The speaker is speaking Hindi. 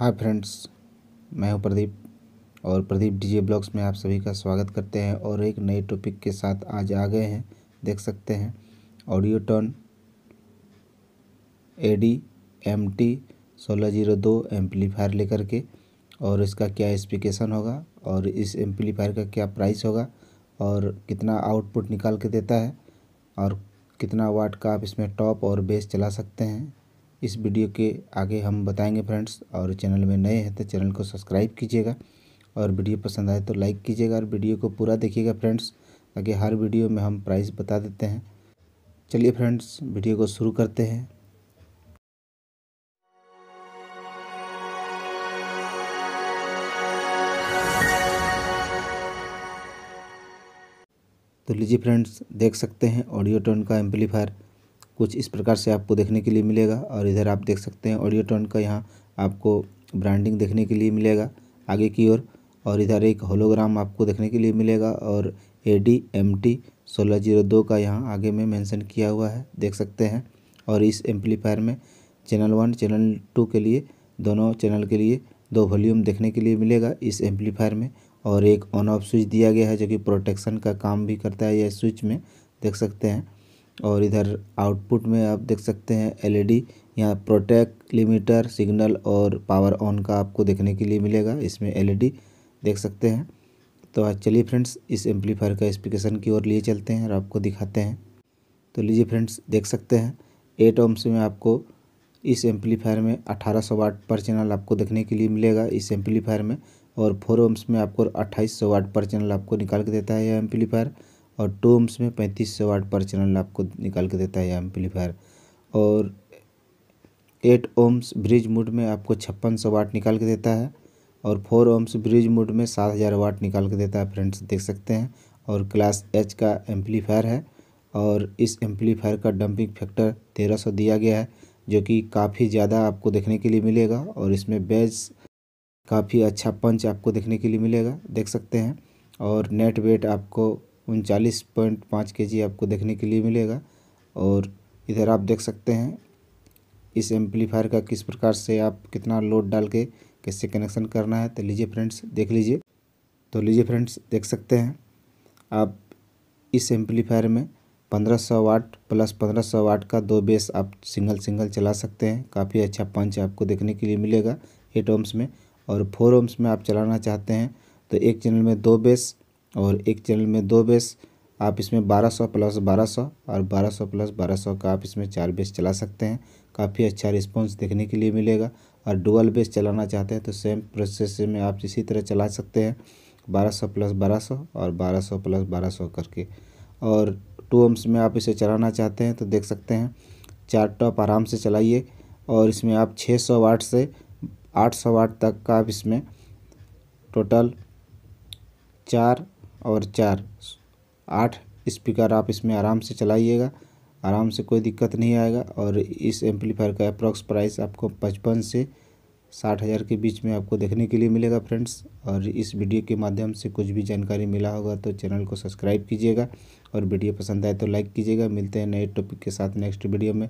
हाय फ्रेंड्स मैं हूं प्रदीप और प्रदीप डीजे ब्लॉग्स में आप सभी का स्वागत करते हैं और एक नए टॉपिक के साथ आज आ गए हैं देख सकते हैं audio turn A D M T सोलह जीरो दो एम्पलीफायर लेकर के और इसका क्या स्पीकेशन होगा और इस एम्पलीफायर का क्या प्राइस होगा और कितना आउटपुट निकाल के देता है और कितना वाट का आप इसमें टॉप और बेस चला सकते हैं इस वीडियो के आगे हम बताएंगे फ्रेंड्स और चैनल में नए हैं तो चैनल को सब्सक्राइब कीजिएगा और वीडियो पसंद आए तो लाइक कीजिएगा और वीडियो को पूरा देखिएगा फ्रेंड्स ताकि हर वीडियो में हम प्राइस बता देते हैं चलिए फ्रेंड्स वीडियो को शुरू करते हैं तो लीजिए फ्रेंड्स देख सकते हैं ऑडियो टोन का एम्पलीफायर कुछ इस प्रकार से आपको देखने के लिए मिलेगा और इधर आप देख सकते हैं ऑडियो टर्न का यहाँ आपको ब्रांडिंग देखने के लिए मिलेगा आगे की ओर और, और इधर एक होलोग्राम आपको देखने के लिए मिलेगा और ए डी एम टी सोलह जीरो दो का यहाँ आगे में मेंशन किया हुआ है देख सकते हैं और इस एम्पलीफायर में चैनल वन चैनल टू के लिए दोनों चैनल के लिए दो वॉल्यूम देखने के लिए मिलेगा इस एम्पलीफायर में और एक ऑन ऑफ स्विच दिया गया है जो कि प्रोटेक्शन का काम भी करता है यह स्विच में देख सकते हैं और इधर आउटपुट में आप देख सकते हैं एलईडी यहाँ प्रोटेक्ट लिमिटर सिग्नल और पावर ऑन का आपको देखने के लिए मिलेगा इसमें एलईडी देख सकते हैं तो आज चलिए फ्रेंड्स इस एम्पलीफायर का स्पीकेशन की ओर लिए चलते हैं और आपको दिखाते हैं तो लीजिए फ्रेंड्स देख सकते हैं एट ओम्स में आपको इस एम्पलीफायर में अठारह सौ वाट पर चैनल आपको देखने के लिए मिलेगा इस एम्पलीफायर में और फोर ओम्स में आपको अट्ठाईस सौ वाट पर चैनल आपको निकाल के देता है यह एम्पलीफायर और टोम्स में पैंतीस सौ वाट पर चैनल आपको निकाल के देता है एम्पलीफायर और एट ओम्स ब्रिज मोड में आपको छप्पन सौ वाट निकाल के देता है और फोर ओम्स ब्रिज मोड में सात हज़ार वाट निकाल के देता है फ्रेंड्स देख सकते हैं और क्लास एच का एम्पलीफायर है और इस एम्पलीफायर का डंपिंग फैक्टर तेरह सौ दिया गया है जो कि काफ़ी ज़्यादा आपको देखने के लिए मिलेगा और इसमें बेज काफ़ी अच्छा पंच आपको देखने के लिए मिलेगा देख सकते हैं और नेट वेट आपको उनचालीस पॉइंट पाँच के जी आपको देखने के लिए मिलेगा और इधर आप देख सकते हैं इस एम्पलीफायर का किस प्रकार से आप कितना लोड डाल के कैसे कनेक्शन करना है तो लीजिए फ्रेंड्स देख लीजिए तो लीजिए फ्रेंड्स देख सकते हैं आप इस एम्पलीफायर में 1500 वाट प्लस 1500 वाट का दो बेस आप सिंगल सिंगल चला सकते हैं काफ़ी अच्छा पंच आपको देखने के लिए मिलेगा एट ओम्स में और फोर ओम्स में आप चलाना चाहते हैं तो एक चैनल में दो बेस और एक चैनल में दो बेस आप इसमें 1200 प्लस 1200 और 1200 प्लस 1200 का आप इसमें चार बेस चला सकते हैं काफ़ी अच्छा रिस्पॉन्स देखने के लिए मिलेगा और डुअल बेस चलाना चाहते हैं तो सेम प्रोसेस में आप इसी तरह चला सकते हैं 1200 प्लस 1200 और 1200 प्लस 1200 करके और टू एम्स में आप इसे चलाना चाहते हैं तो देख सकते हैं चार टॉप तो आराम से चलाइए और इसमें आप छः वाट से आठ वाट तक का आप इसमें टोटल चार और चार आठ स्पीकर आप इसमें आराम से चलाइएगा आराम से कोई दिक्कत नहीं आएगा और इस एम्पलीफायर का अप्रॉक्स प्राइस आपको पचपन से साठ हज़ार के बीच में आपको देखने के लिए मिलेगा फ्रेंड्स और इस वीडियो के माध्यम से कुछ भी जानकारी मिला होगा तो चैनल को सब्सक्राइब कीजिएगा और वीडियो पसंद आए तो लाइक कीजिएगा मिलते हैं नए टॉपिक के साथ नेक्स्ट वीडियो में